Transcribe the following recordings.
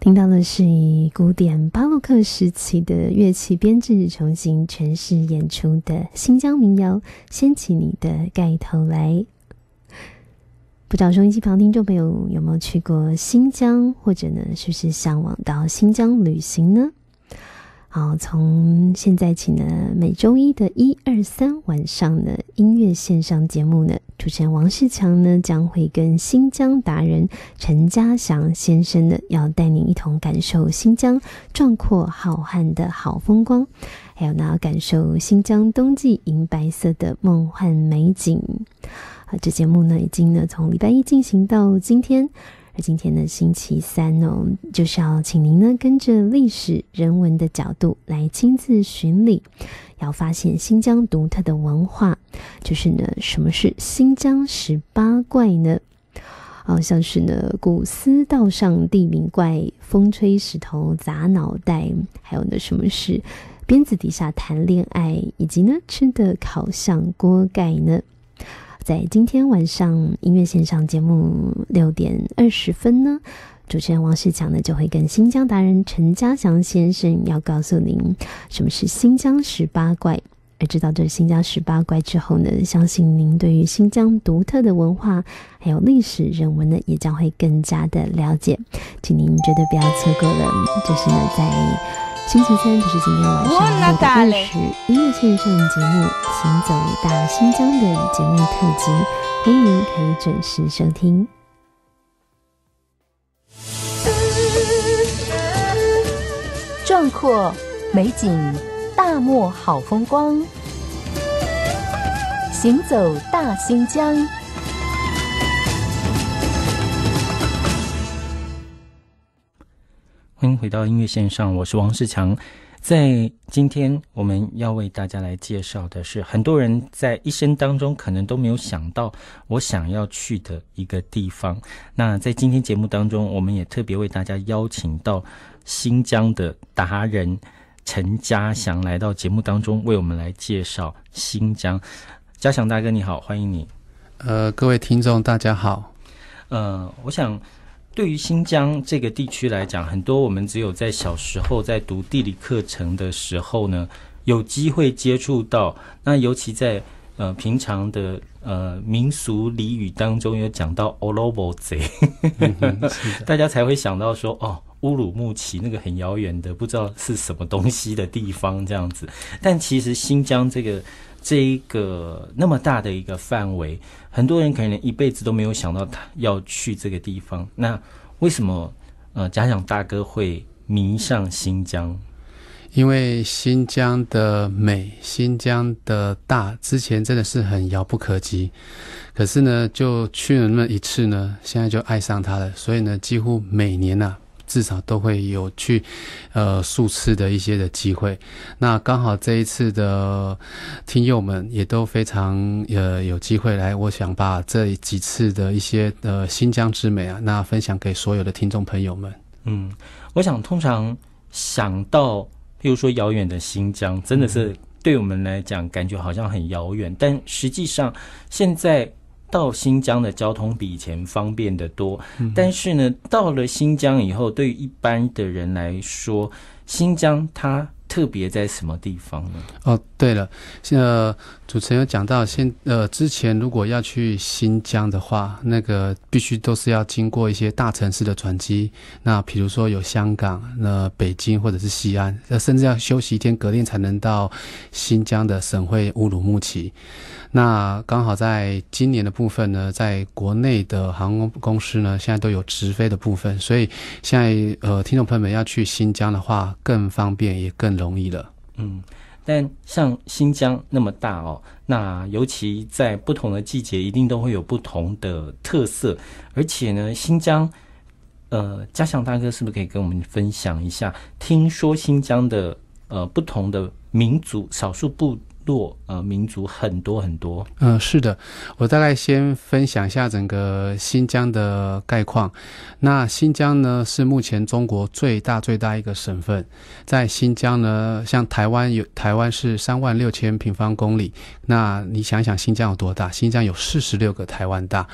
听到的是以古典巴洛克时期的乐器编制重新诠释演出的新疆民谣《掀起你的盖头来》。不知道收音机旁听众朋友有没有去过新疆，或者呢，是不是向往到新疆旅行呢？好，从现在起呢，每周一的一二三晚上的音乐线上节目呢，主持人王世强呢将会跟新疆达人陈家祥先生呢，要带您一同感受新疆壮阔浩瀚的好风光，还有呢，感受新疆冬季银白色的梦幻美景。啊，这节目呢，已经呢从礼拜一进行到今天。今天的星期三呢，就是要请您呢，跟着历史人文的角度来亲自巡礼，要发现新疆独特的文化。就是呢，什么是新疆十八怪呢？哦，像是呢，古斯道上地名怪，风吹石头砸脑袋，还有呢，什么是鞭子底下谈恋爱，以及呢，吃的烤箱锅盖呢？在今天晚上音乐线上节目六点二十分呢，主持人王世强呢就会跟新疆达人陈家祥先生要告诉您什么是新疆十八怪，而知道这新疆十八怪之后呢，相信您对于新疆独特的文化还有历史人文呢也将会更加的了解，请您绝对不要错过了，就是呢在。星期三就是今天晚上我点二十音乐线上节目《行走大新疆》的节目特辑，欢迎可以准时收听。壮阔美景，大漠好风光，行走大新疆。欢迎回到音乐线上，我是王世强。在今天，我们要为大家来介绍的是，很多人在一生当中可能都没有想到我想要去的一个地方。那在今天节目当中，我们也特别为大家邀请到新疆的达人陈家祥来到节目当中，为我们来介绍新疆。家祥大哥，你好，欢迎你。呃，各位听众大家好。呃，我想。对于新疆这个地区来讲，很多我们只有在小时候在读地理课程的时候呢，有机会接触到。那尤其在呃平常的呃民俗俚语当中，有讲到 “olobo 贼”，大家才会想到说哦，乌鲁木齐那个很遥远的不知道是什么东西的地方这样子。但其实新疆这个。这一个那么大的一个范围，很多人可能一辈子都没有想到他要去这个地方。那为什么呃，假想大哥会迷上新疆？因为新疆的美，新疆的大，之前真的是很遥不可及。可是呢，就去了那么一次呢，现在就爱上它了。所以呢，几乎每年呢。至少都会有去，呃，数次的一些的机会。那刚好这一次的听友们也都非常呃有机会来，我想把这几次的一些呃新疆之美啊，那分享给所有的听众朋友们。嗯，我想通常想到，譬如说遥远的新疆，真的是对我们来讲感觉好像很遥远，但实际上现在。到新疆的交通比以前方便得多，但是呢，到了新疆以后，对一般的人来说，新疆它。特别在什么地方呢？哦，对了，现呃，主持人有讲到，现呃，之前如果要去新疆的话，那个必须都是要经过一些大城市的转机，那比如说有香港、那北京或者是西安，那甚至要休息一天隔天才能到新疆的省会乌鲁木齐。那刚好在今年的部分呢，在国内的航空公司呢，现在都有直飞的部分，所以现在呃，听众朋友们要去新疆的话，更方便也更。容易了，嗯，但像新疆那么大哦，那尤其在不同的季节，一定都会有不同的特色。而且呢，新疆，呃，嘉祥大哥是不是可以跟我们分享一下？听说新疆的呃，不同的民族、少数部落。呃，民族很多很多。嗯，是的，我大概先分享一下整个新疆的概况。那新疆呢，是目前中国最大最大一个省份。在新疆呢，像台湾有台湾是三万六千平方公里。那你想想新疆有多大？新疆有四十六个台湾大。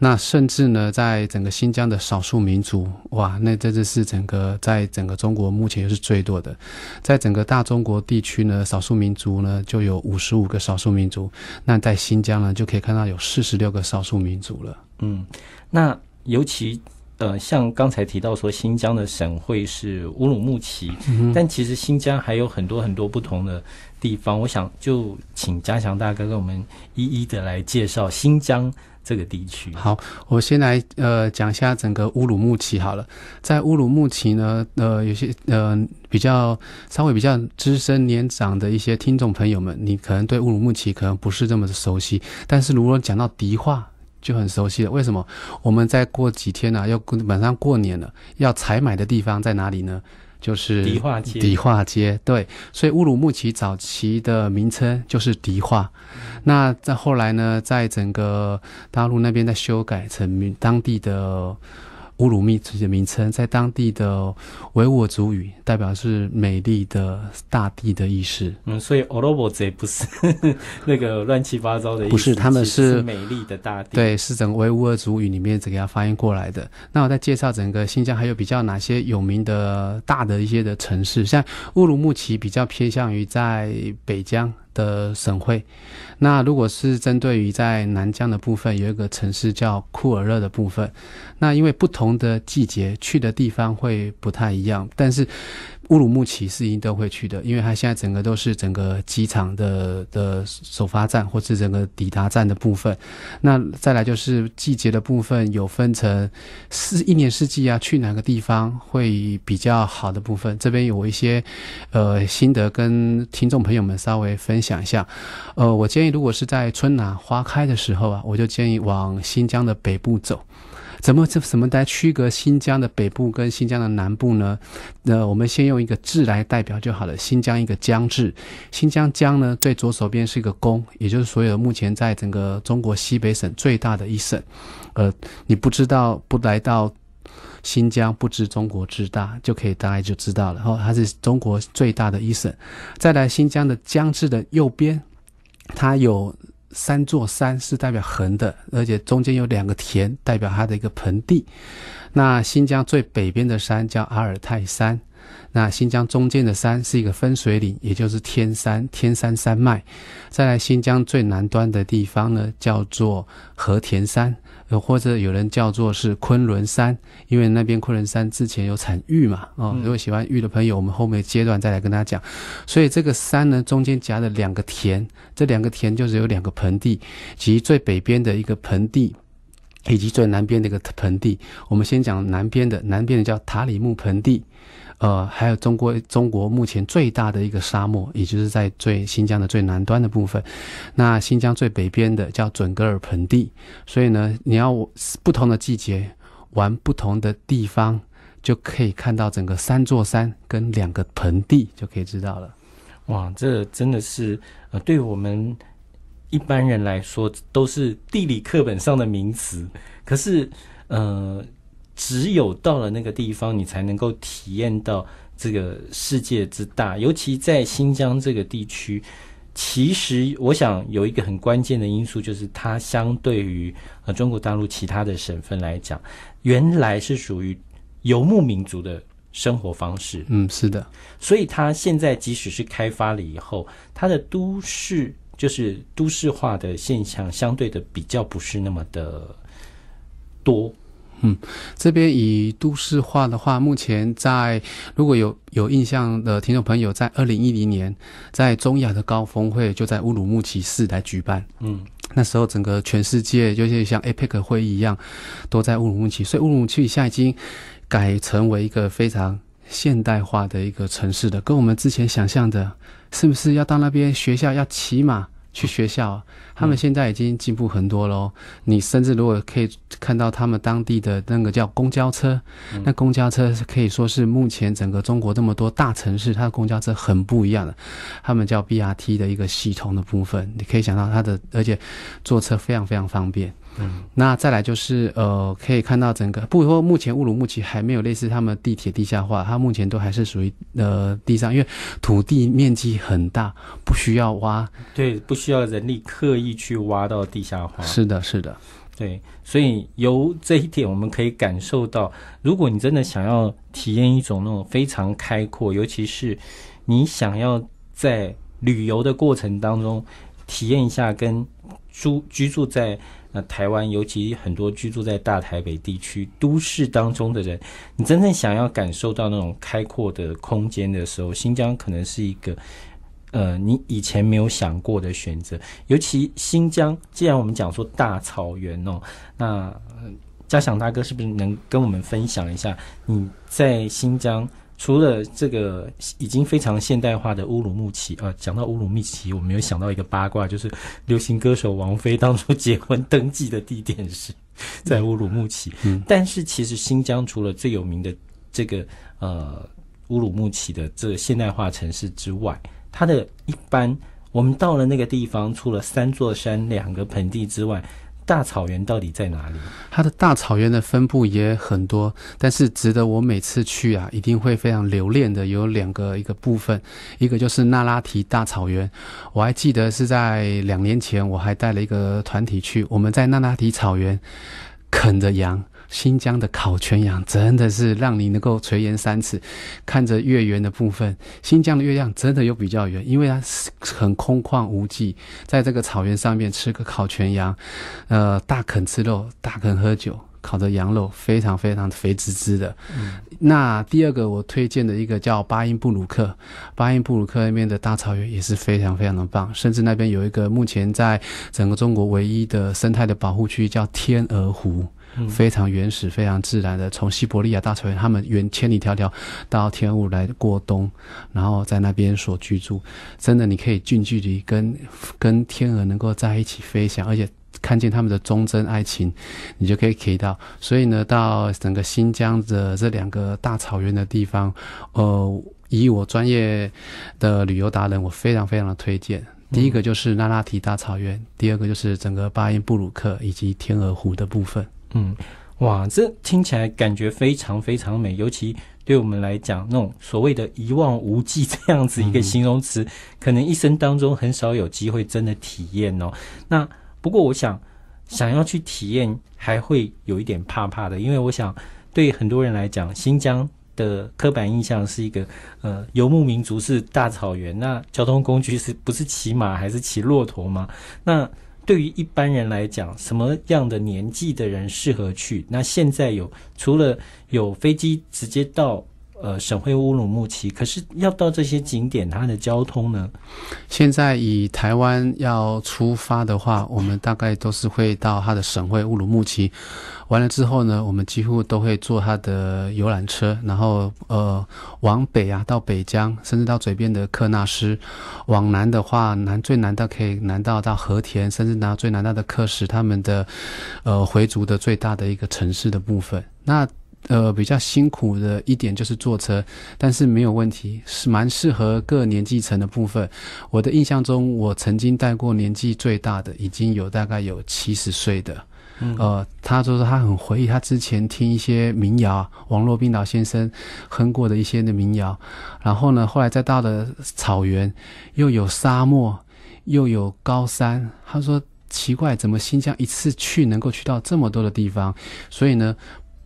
那甚至呢，在整个新疆的少数民族，哇，那这的是整个在整个中国目前又是最多的。在整个大中国地区呢，少数民族呢就有五十。十五个少数民族，那在新疆呢，就可以看到有四十六个少数民族了。嗯，那尤其呃，像刚才提到说新疆的省会是乌鲁木齐，但其实新疆还有很多很多不同的地方。我想就请嘉祥大哥跟我们一一的来介绍新疆。这个地区好，我先来呃讲一下整个乌鲁木齐好了，在乌鲁木齐呢，呃，有些呃比较稍微比较资深年长的一些听众朋友们，你可能对乌鲁木齐可能不是这么熟悉，但是如果讲到迪化就很熟悉了。为什么？我们再过几天呢，要马上过年了，要采买的地方在哪里呢？就是迪化街。迪化街对，所以乌鲁木齐早期的名称就是迪化。那在后来呢，在整个大陆那边在修改成当地的乌鲁木齐的名称，在当地的维吾尔族语代表是美丽的大地的意思。嗯，所以 o l o b o 不是 那个乱七八糟的意思，不是，他们是美丽的大地，对，是整个维吾尔族语里面这个要翻译过来的。那我在介绍整个新疆还有比较哪些有名的大的一些的城市，像乌鲁木齐比较偏向于在北疆。的省会，那如果是针对于在南疆的部分，有一个城市叫库尔勒的部分，那因为不同的季节去的地方会不太一样，但是。乌鲁木齐是一定都会去的，因为它现在整个都是整个机场的的首发站，或是整个抵达站的部分。那再来就是季节的部分，有分成四一年四季啊，去哪个地方会比较好的部分。这边有一些呃心得跟听众朋友们稍微分享一下。呃，我建议如果是在春暖花开的时候啊，我就建议往新疆的北部走。怎么这什么来区隔新疆的北部跟新疆的南部呢？那我们先用一个字来代表就好了。新疆一个疆字，新疆疆呢，最左手边是一个“公”，也就是所有目前在整个中国西北省最大的一省。呃，你不知道不来到新疆，不知中国之大，就可以大概就知道了。哦，它是中国最大的一省。再来，新疆的疆字的右边，它有。三座山是代表横的，而且中间有两个田，代表它的一个盆地。那新疆最北边的山叫阿尔泰山，那新疆中间的山是一个分水岭，也就是天山，天山山脉。再来，新疆最南端的地方呢，叫做和田山。或者有人叫做是昆仑山，因为那边昆仑山之前有产玉嘛，啊，如果喜欢玉的朋友，我们后面阶段再来跟大家讲。所以这个山呢，中间夹了两个田，这两个田就是有两个盆地，及最北边的一个盆地。以及最南边的一个盆地，我们先讲南边的，南边的叫塔里木盆地，呃，还有中国中国目前最大的一个沙漠，也就是在最新疆的最南端的部分。那新疆最北边的叫准格尔盆地。所以呢，你要不同的季节玩不同的地方，就可以看到整个三座山跟两个盆地，就可以知道了。哇，这真的是呃，对我们。一般人来说都是地理课本上的名词，可是，呃，只有到了那个地方，你才能够体验到这个世界之大。尤其在新疆这个地区，其实我想有一个很关键的因素，就是它相对于中国大陆其他的省份来讲，原来是属于游牧民族的生活方式。嗯，是的，所以它现在即使是开发了以后，它的都市。就是都市化的现象相对的比较不是那么的多，嗯，这边以都市化的话，目前在如果有有印象的听众朋友，在二零一零年在中亚的高峰会就在乌鲁木齐市来举办，嗯，那时候整个全世界，尤其像 APEC 会议一样，都在乌鲁木齐，所以乌鲁木齐现在已经改成为一个非常现代化的一个城市的，跟我们之前想象的，是不是要到那边学校要骑马？去学校，他们现在已经进步很多喽。你甚至如果可以看到他们当地的那个叫公交车，那公交车是可以说是目前整个中国这么多大城市，它的公交车很不一样的。他们叫 BRT 的一个系统的部分，你可以想到它的，而且坐车非常非常方便。嗯，那再来就是呃，可以看到整个，不说目前乌鲁木齐还没有类似他们地铁地下化，它目前都还是属于呃地上，因为土地面积很大，不需要挖，对，不需要人力刻意去挖到地下化。是的，是的，对，所以由这一点我们可以感受到，如果你真的想要体验一种那种非常开阔，尤其是你想要在旅游的过程当中体验一下跟住居住在。那台湾尤其很多居住在大台北地区都市当中的人，你真正想要感受到那种开阔的空间的时候，新疆可能是一个，呃，你以前没有想过的选择。尤其新疆，既然我们讲说大草原哦，那嘉祥大哥是不是能跟我们分享一下你在新疆？除了这个已经非常现代化的乌鲁木齐，呃，讲到乌鲁木齐，我们有想到一个八卦，就是流行歌手王菲当初结婚登记的地点是在乌鲁木齐。但是其实新疆除了最有名的这个呃乌鲁木齐的这个现代化城市之外，它的一般我们到了那个地方，除了三座山、两个盆地之外。大草原到底在哪里？它的大草原的分布也很多，但是值得我每次去啊，一定会非常留恋的有两个一个部分，一个就是那拉提大草原。我还记得是在两年前，我还带了一个团体去，我们在那拉提草原啃着羊。新疆的烤全羊真的是让你能够垂涎三尺，看着月圆的部分，新疆的月亮真的又比较圆，因为它很空旷无际，在这个草原上面吃个烤全羊，呃，大啃吃肉，大啃喝酒，烤的羊肉非常非常肥滋滋的。那第二个我推荐的一个叫巴音布鲁克，巴音布鲁克那边的大草原也是非常非常的棒，甚至那边有一个目前在整个中国唯一的生态的保护区，叫天鹅湖。非常原始、非常自然的，从西伯利亚大草原，他们远千里迢迢到天雾来过冬，然后在那边所居住，真的你可以近距离跟跟天鹅能够在一起飞翔，而且看见他们的忠贞爱情，你就可以看到。所以呢，到整个新疆的这两个大草原的地方，呃，以我专业的旅游达人，我非常非常的推荐，第一个就是那拉提大草原，第二个就是整个巴音布鲁克以及天鹅湖的部分。嗯，哇，这听起来感觉非常非常美，尤其对我们来讲，那种所谓的一望无际这样子一个形容词，可能一生当中很少有机会真的体验哦。那不过我想，想要去体验，还会有一点怕怕的，因为我想对很多人来讲，新疆的刻板印象是一个呃游牧民族是大草原，那交通工具是不是骑马还是骑骆驼吗？那对于一般人来讲，什么样的年纪的人适合去？那现在有除了有飞机直接到。呃，省会乌鲁木齐，可是要到这些景点，它的交通呢？现在以台湾要出发的话，我们大概都是会到它的省会乌鲁木齐，完了之后呢，我们几乎都会坐它的游览车，然后呃往北啊，到北疆，甚至到嘴边的克纳斯；往南的话，南最南到可以南到到和田，甚至南最南到的克什，他们的呃回族的最大的一个城市的部分。那呃，比较辛苦的一点就是坐车，但是没有问题是蛮适合各年纪层的部分。我的印象中，我曾经带过年纪最大的已经有大概有七十岁的，呃，他说他很回忆他之前听一些民谣，王洛宾老先生哼过的一些的民谣。然后呢，后来再到了草原，又有沙漠，又有高山。他说奇怪，怎么新疆一次去能够去到这么多的地方？所以呢。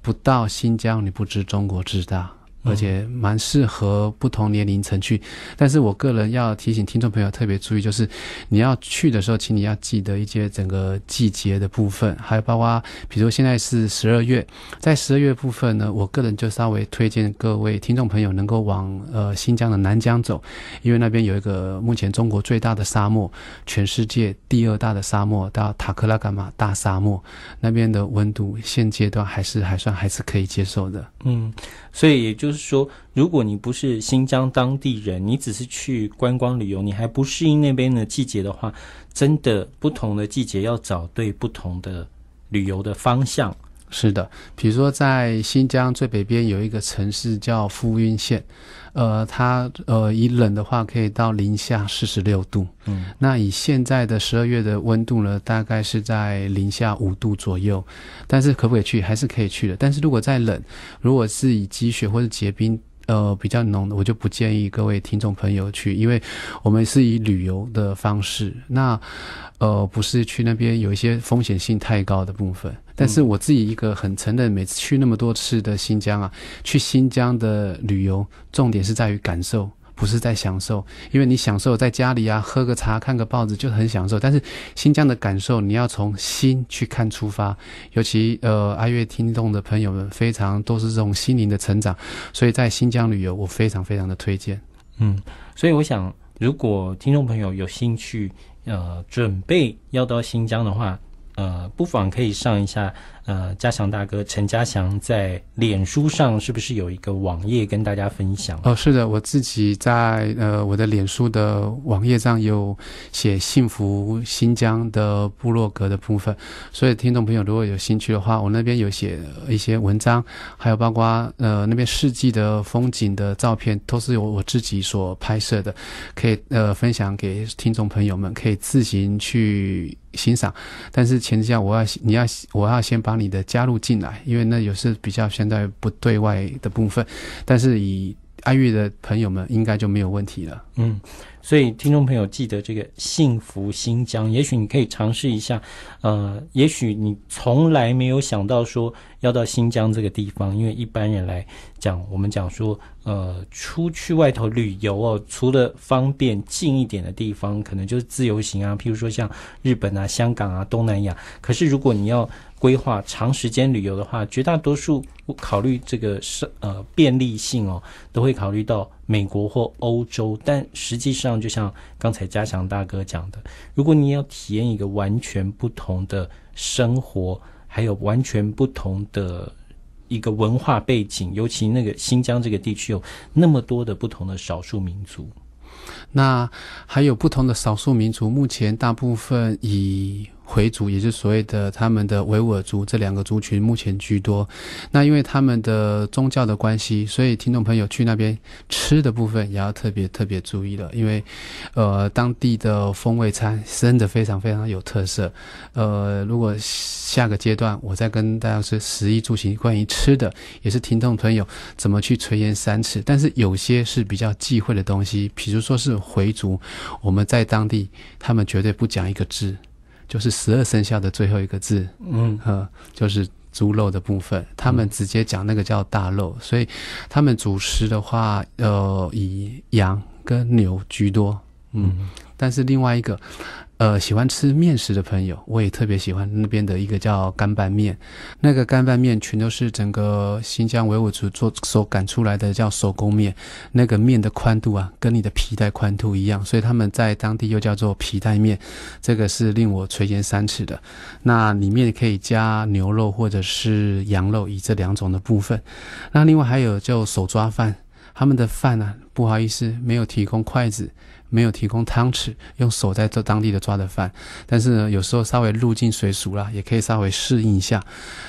不到新疆，你不知中国之大。而且蛮适合不同年龄层去，但是我个人要提醒听众朋友特别注意，就是你要去的时候，请你要记得一些整个季节的部分，还有包括比如现在是十二月，在十二月部分呢，我个人就稍微推荐各位听众朋友能够往呃新疆的南疆走，因为那边有一个目前中国最大的沙漠，全世界第二大的沙漠，到塔克拉干玛大沙漠，那边的温度现阶段还是还算还是可以接受的。嗯，所以也就。说，如果你不是新疆当地人，你只是去观光旅游，你还不适应那边的季节的话，真的不同的季节要找对不同的旅游的方向。是的，比如说在新疆最北边有一个城市叫富蕴县，呃，它呃以冷的话可以到零下四十六度，嗯，那以现在的十二月的温度呢，大概是在零下五度左右，但是可不可以去还是可以去的，但是如果再冷，如果是以积雪或者结冰。呃，比较浓的，我就不建议各位听众朋友去，因为我们是以旅游的方式，那呃不是去那边有一些风险性太高的部分。但是我自己一个很承认，每次去那么多次的新疆啊，去新疆的旅游重点是在于感受。不是在享受，因为你享受在家里啊，喝个茶，看个报纸就很享受。但是新疆的感受，你要从心去看出发。尤其呃，阿月听众的朋友们，非常都是这种心灵的成长，所以在新疆旅游，我非常非常的推荐。嗯，所以我想，如果听众朋友有兴趣，呃，准备要到新疆的话，呃，不妨可以上一下。呃，嘉祥大哥，陈嘉祥在脸书上是不是有一个网页跟大家分享？哦，是的，我自己在呃我的脸书的网页上有写幸福新疆的部落格的部分，所以听众朋友如果有兴趣的话，我那边有写一些文章，还有包括呃那边四季的风景的照片，都是由我自己所拍摄的，可以呃分享给听众朋友们，可以自行去欣赏。但是前提下，我要你要我要先把。你的加入进来，因为那有是比较现在不对外的部分，但是以爱乐的朋友们应该就没有问题了。嗯。所以，听众朋友记得这个幸福新疆，也许你可以尝试一下。呃，也许你从来没有想到说要到新疆这个地方，因为一般人来讲，我们讲说，呃，出去外头旅游哦，除了方便近一点的地方，可能就是自由行啊，譬如说像日本啊、香港啊、东南亚。可是，如果你要规划长时间旅游的话，绝大多数考虑这个是呃便利性哦，都会考虑到。美国或欧洲，但实际上，就像刚才嘉祥大哥讲的，如果你要体验一个完全不同的生活，还有完全不同的一个文化背景，尤其那个新疆这个地区有那么多的不同的少数民族，那还有不同的少数民族，目前大部分以。回族也是所谓的他们的维吾尔族，这两个族群目前居多。那因为他们的宗教的关系，所以听众朋友去那边吃的部分也要特别特别注意了，因为呃当地的风味餐真的非常非常有特色。呃，如果下个阶段我再跟大家说食衣住行，关于吃的也是听众朋友怎么去垂涎三尺，但是有些是比较忌讳的东西，比如说是回族，我们在当地他们绝对不讲一个字。就是十二生肖的最后一个字，嗯，就是猪肉的部分，他们直接讲那个叫大肉，所以他们主食的话，呃，以羊跟牛居多，嗯，但是另外一个。呃，喜欢吃面食的朋友，我也特别喜欢那边的一个叫干拌面。那个干拌面全都是整个新疆维吾尔族做手擀出来的，叫手工面。那个面的宽度啊，跟你的皮带宽度一样，所以他们在当地又叫做皮带面。这个是令我垂涎三尺的。那里面可以加牛肉或者是羊肉，以这两种的部分。那另外还有就手抓饭，他们的饭啊，不好意思，没有提供筷子。没有提供汤匙，用手在这当地的抓的饭，但是呢，有时候稍微入境随俗啦，也可以稍微适应一下。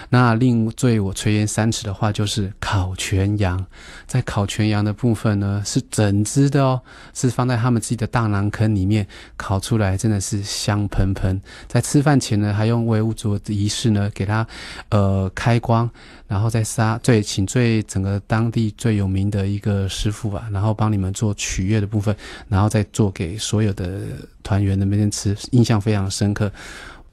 那令最我垂涎三尺的话，就是烤全羊。在烤全羊的部分呢，是整只的哦，是放在他们自己的大馕坑里面烤出来，真的是香喷喷。在吃饭前呢，还用微物做仪式呢，给它呃开光，然后再杀最请最整个当地最有名的一个师傅吧，然后帮你们做取悦的部分，然后再。做给所有的团员的每天吃，印象非常深刻。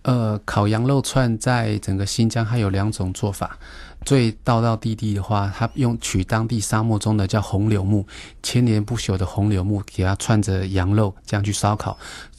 呃，烤羊肉串在整个新疆还有两种做法。最道道地地的话，他用取当地沙漠中的叫红柳木，千年不朽的红柳木，给它串着羊肉，这样去烧烤。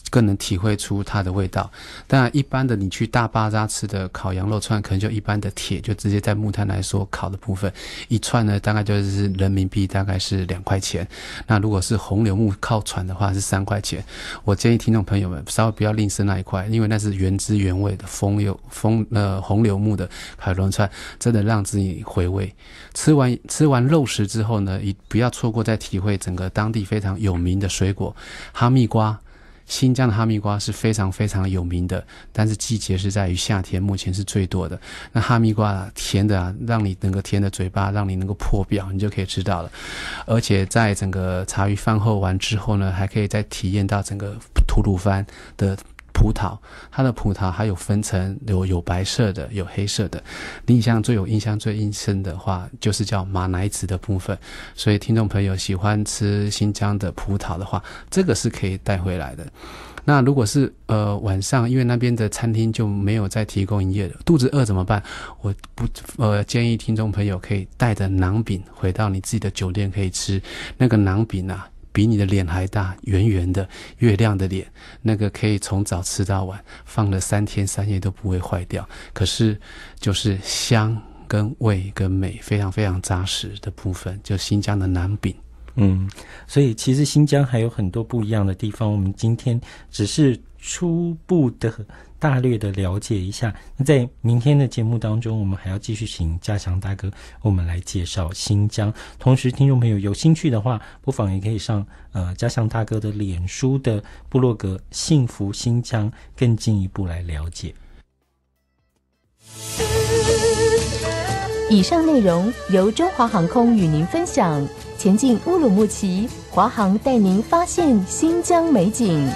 更能体会出它的味道。当然，一般的你去大巴扎吃的烤羊肉串，可能就一般的铁，就直接在木炭来说烤的部分，一串呢大概就是人民币大概是两块钱。那如果是红柳木靠船的话是三块钱。我建议听众朋友们稍微不要吝啬那一块，因为那是原汁原味的风柳风呃红柳木的烤串，真的让自己回味。吃完吃完肉食之后呢，一不要错过再体会整个当地非常有名的水果哈密瓜。新疆的哈密瓜是非常非常有名的，但是季节是在于夏天，目前是最多的。那哈密瓜甜的啊，让你整个甜的嘴巴，让你能够破表，你就可以知道了。而且在整个茶余饭后完之后呢，还可以再体验到整个吐鲁番的。葡萄，它的葡萄还有分成有有白色的，有黑色的。你印象最有印象最印象的话，就是叫马奶子的部分。所以听众朋友喜欢吃新疆的葡萄的话，这个是可以带回来的。那如果是呃晚上，因为那边的餐厅就没有再提供营业了，肚子饿怎么办？我不呃建议听众朋友可以带着馕饼回到你自己的酒店可以吃。那个馕饼啊，比你的脸还大，圆圆的月亮的脸，那个可以从早吃到晚，放了三天三夜都不会坏掉。可是，就是香跟味跟美非常非常扎实的部分，就新疆的馕饼。嗯，所以其实新疆还有很多不一样的地方，我们今天只是。初步的大略的了解一下，那在明天的节目当中，我们还要继续请嘉祥大哥，我们来介绍新疆。同时，听众朋友有兴趣的话，不妨也可以上呃嘉祥大哥的脸书的部落格“幸福新疆”，更进一步来了解。以上内容由中华航空与您分享，前进乌鲁木齐，华航带您发现新疆美景。